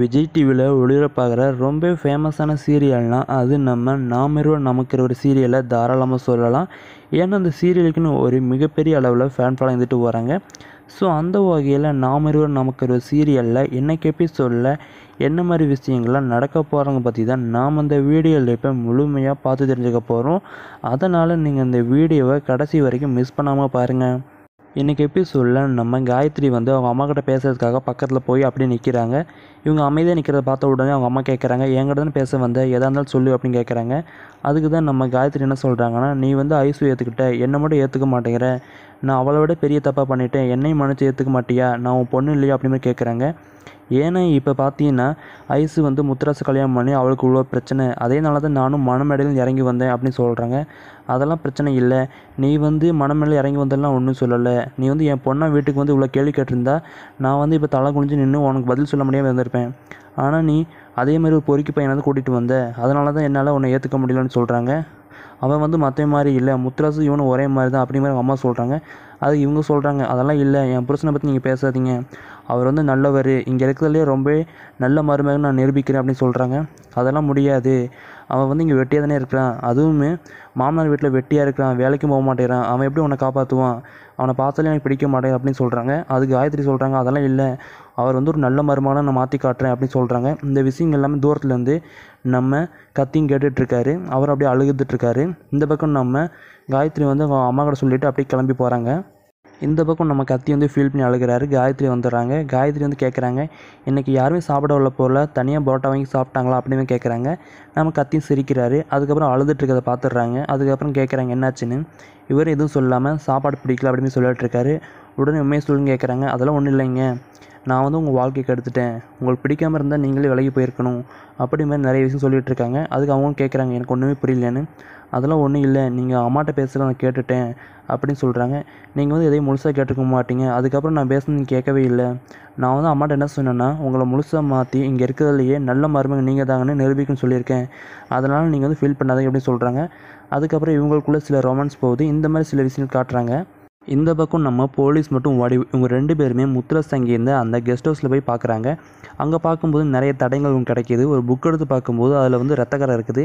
விஜய் டிவியில் ஒளிபரப்பாகிற ரொம்ப ஃபேமஸான சீரியல்னால் அது நம்ம நாமிருவ நமக்கிற ஒரு சீரியலை தாராளமாக சொல்லலாம் ஏன்னா அந்த சீரியலுக்குன்னு ஒரு மிகப்பெரிய அளவில் ஃபேன் ஃபாலோ இருந்துட்டு வராங்க ஸோ அந்த வகையில் நாமிருவ நமக்கு ஒரு சீரியலில் எப்படி சொல்ல என்ன மாதிரி விஷயங்கள்லாம் நடக்க போகிறாங்க பற்றி தான் நாம் அந்த வீடியோவில் இப்போ முழுமையாக பார்த்து தெரிஞ்சுக்க போகிறோம் அதனால் நீங்கள் இந்த வீடியோவை கடைசி வரைக்கும் மிஸ் பண்ணாமல் பாருங்கள் இன்றைக்கி எபிசோடில் நம்ம காயத்ரி வந்து அவங்க அம்மா கிட்ட பேசுறதுக்காக பக்கத்தில் போய் அப்படியே நிற்கிறாங்க இவங்க அமைதியாக நிற்கிறத பார்த்த உடனே அவங்க அம்மா கேட்குறாங்க என்கிட்ட பேச வந்த எதாக இருந்தாலும் சொல்லு அப்படின்னு கேட்குறாங்க அதுக்கு தான் நம்ம காயத்ரி என்ன சொல்கிறாங்கன்னா நீ வந்து ஐசு ஏற்றுக்கிட்ட என்னை மட்டும் ஏற்றுக்க மாட்டேங்கிற நான் அவளை விட பெரிய தப்பாக பண்ணிட்டேன் என்னையும் மன்னிச்சு ஏற்றுக்க மாட்டியா நான் உன் பொண்ணு இல்லையா அப்படின்னு கேட்குறாங்க ஏன்னா இப்போ பார்த்தீங்கன்னா ஐசு வந்து முத்துராசு கல்யாணம் பண்ணி அவளுக்கு இவ்வளோ பிரச்சனை அதேனால தான் நானும் மனமேடையில் இறங்கி வந்தேன் அப்படின்னு சொல்கிறாங்க அதெல்லாம் பிரச்சனை இல்லை நீ வந்து மனமேடையில் இறங்கி வந்தெல்லாம் ஒன்றும் சொல்லலை நீ வந்து என் பொண்ணை வீட்டுக்கு வந்து இவ்வளோ கேள்வி கேட்டிருந்தா நான் வந்து இப்போ தலை குனிஞ்சு நின்று உனக்கு பதில் சொல்ல முடியாமல் இருந்திருப்பேன் ஆனால் நீ அதே மாதிரி ஒரு பொறுக்கி பையனை கூட்டிகிட்டு வந்த அதனால தான் என்னால் உன்னை ஏற்றுக்க முடியலன்னு சொல்கிறாங்க அவன் வந்து மற்ற மாதிரி இல்லை முத்துராசு இவனும் ஒரே மாதிரி தான் அப்படிங்கிற அம்மா சொல்கிறாங்க அது இவங்க சொல்கிறாங்க அதெல்லாம் இல்லை என் புருஷனை பற்றி நீங்கள் பேசாதீங்க அவர் வந்து நல்லவர் இங்கே இருக்கிறதுலேயே ரொம்ப நல்ல மருமகன் நான் நிரூபிக்கிறேன் அப்படின்னு சொல்கிறாங்க அதெல்லாம் முடியாது அவன் வந்து இங்கே வெட்டியாக தானே இருக்கிறான் அதுவுமே மாமனார் வீட்டில் வெட்டியாக இருக்கிறான் வேலைக்கும் போக மாட்டேறான் அவன் எப்படி உன்னை காப்பாற்றுவான் அவனை பார்த்தாலே எனக்கு பிடிக்க மாட்டேன் அப்படின்னு சொல்கிறாங்க அதுக்கு காயத்ரி சொல்கிறாங்க அதெல்லாம் இல்லை அவர் வந்து ஒரு நல்ல மருமகனை நான் மாற்றி காட்டுறேன் அப்படின்னு சொல்கிறாங்க இந்த விஷயங்கள் எல்லாமே தூரத்துலேருந்து நம்ம கத்தியும் கேட்டுட்ருக்காரு அவர் அப்படியே அழுகுதுட்ருக்காரு இந்த பக்கம் நம்ம காயத்ரி வந்து அவன் அம்மா கிட்ட சொல்லிவிட்டு அப்படியே கிளம்பி போகிறாங்க இந்த பக்கம் நம்ம கத்தி வந்து ஃபீல் பண்ணி அழுகிறாரு காயத்ரி வந்துடுறாங்க காயத்ரி வந்து கேட்குறாங்க இன்றைக்கி யாருமே சாப்பிட உள்ள போகல தனியாக பரோட்டா வாங்கி சாப்பிட்டாங்களா அப்படின்னு கேட்குறாங்க நம்ம கத்தியும் சிரிக்கிறாரு அதுக்கப்புறம் அழுதுட்டுருக்கதை பார்த்துடுறாங்க அதுக்கப்புறம் கேட்குறாங்க என்னாச்சுன்னு இவர் எதுவும் சொல்லாமல் சாப்பாடு பிடிக்கல அப்படின்னு சொல்லிட்டுருக்காரு உடனே உண்மையை சொல்லுங்க கேட்குறாங்க அதெல்லாம் ஒன்றும் இல்லைங்க நான் வந்து உங்கள் வாழ்க்கைக்கு எடுத்துட்டேன் உங்களுக்கு பிடிக்காமல் இருந்தால் நீங்களே விலகி போயிருக்கணும் அப்படி மாதிரி நிறைய விஷயம் சொல்லிகிட்டு இருக்காங்க அதுக்கு அவங்க கேட்குறாங்க எனக்கு ஒன்றுமே புரியலன்னு அதெல்லாம் ஒன்றும் இல்லை நீங்கள் அம்மாட்ட பேசுகிற நான் கேட்டுட்டேன் அப்படின்னு சொல்கிறாங்க நீங்கள் வந்து எதையும் முழுசாக கேட்டுக்க மாட்டீங்க அதுக்கப்புறம் நான் பேசுனது கேட்கவே இல்லை நான் வந்து அம்மாட்ட என்ன சொன்னேன்னா உங்களை முழுசாக மாற்றி இங்கே இருக்கிறதுலையே நல்ல மருமக நீங்கள் தாங்கன்னு நிரூபிக்கணும்னு சொல்லியிருக்கேன் அதனால் நீங்கள் வந்து ஃபீல் பண்ணாதீங்க அப்படின்னு சொல்கிறாங்க அதுக்கப்புறம் இவங்களுக்குள்ளே சில ரொமான்ஸ் போகுது இந்த மாதிரி சில விஷயங்கள் காட்டுறாங்க இந்த பக்கம் நம்ம போலீஸ் மட்டும் வாடி இவங்க ரெண்டு பேருமே முத்துரஸ் தங்கியிருந்த அந்த கெஸ்ட் ஹவுஸில் போய் பார்க்குறாங்க அங்கே பார்க்கும்போது நிறைய தடயங்கள் கிடைக்கிது ஒரு புக் எடுத்து பார்க்கும்போது அதில் வந்து ரத்தக்கரை இருக்குது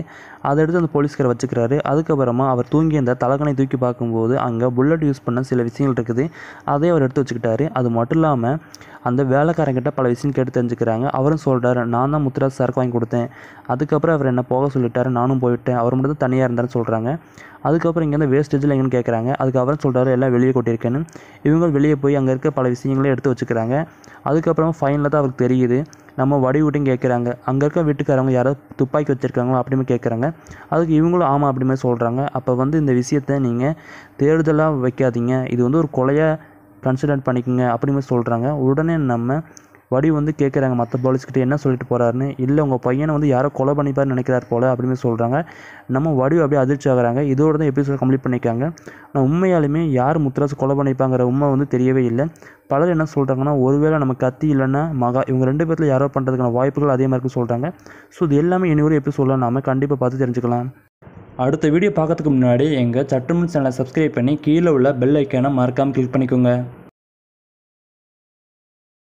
அதை எடுத்து அந்த போலீஸ்காரை வச்சுக்கிறாரு அதுக்கப்புறமா அவர் தூங்கி இருந்த தலகனை தூக்கி பார்க்கும்போது அங்கே புல்லட் யூஸ் பண்ண சில விஷயங்கள் இருக்குது அதே அவர் எடுத்து வச்சுக்கிட்டாரு அது மட்டும் இல்லாமல் அந்த வேலைக்காரங்கிட்ட பல விஷயம் கேட்டு தெரிஞ்சுக்கிறாங்க அவரும் சொல்கிறாரு நான் தான் முத்துராஜ் சாருக்கு வாங்கி கொடுத்தேன் அதுக்கப்புறம் அவர் என்ன போக சொல்லிட்டாரு நானும் போயிட்டேன் அவர் மட்டும் தான் தனியாக இருந்தாருன்னு சொல்கிறாங்க அதுக்கப்புறம் இங்கேருந்து வேஸ்டேஜில் எங்கேன்னு கேட்குறாங்க அதுக்கு அவரும் சொல்கிறாரு எல்லாம் வெளியே கொட்டியிருக்கேன்னு இவங்க வெளியே போய் அங்கே இருக்க பல விஷயங்களையும் எடுத்து வச்சுக்கிறாங்க அதுக்கப்புறம் ஃபைனில் தான் அவருக்கு தெரியுது நம்ம வடி விட்டும் கேட்குறாங்க அங்கே இருக்க வீட்டுக்காரவங்க யாரோ துப்பாக்கி வச்சுருக்காங்களோ அப்படின்னு கேட்குறாங்க அதுக்கு இவங்களும் ஆமாம் அப்படிமாதிரி சொல்கிறாங்க அப்போ வந்து இந்த விஷயத்தை நீங்கள் தேடுதலாக வைக்காதீங்க இது வந்து ஒரு கொலையாக கன்சிடர் பண்ணிக்கோங்க அப்படின்னு சொல்கிறாங்க உடனே நம்ம வடி வந்து கேட்குறாங்க மற்ற போலீஸ்கிட்ட என்ன சொல்லிட்டு போகிறாருன்னு இல்லை உங்கள் பையனை வந்து யாரோ கொலை பண்ணிப்பாருன்னு நினைக்கிறார் போல் அப்படின்னு சொல்கிறாங்க நம்ம வடி அப்படியே அதிர்ச்சி ஆகிறாங்க இதோட தான் எபிசோட் கம்ப்ளீட் பண்ணிக்காங்க ஆனால் உண்மையாலுமே யார் முத்துராசு கொலை பண்ணிப்பாங்கிற உண்மை வந்து தெரியவே இல்லை பலர் என்ன சொல்கிறாங்கன்னா ஒருவேளை நம்ம கத்தி இல்லைன்னா மகா இவங்க ரெண்டு பேர்த்தில் யாரோ பண்ணுறதுக்கான வாய்ப்புகள் அதே மாதிரி சொல்கிறாங்க ஸோ இது எல்லாமே இனி ஒரு எபிசோடில் நாம் கண்டிப்பாக பார்த்து தெரிஞ்சுக்கலாம் அடுத்த வீடியோ பார்க்கறதுக்கு முன்னாடி எங்கள் சட்டுமுன் சேனலை சப்ஸ்கிரைப் பண்ணி கீழே உள்ள பெல் ஐக்கானை மறக்காமல் கிளிக் பண்ணிக்கோங்க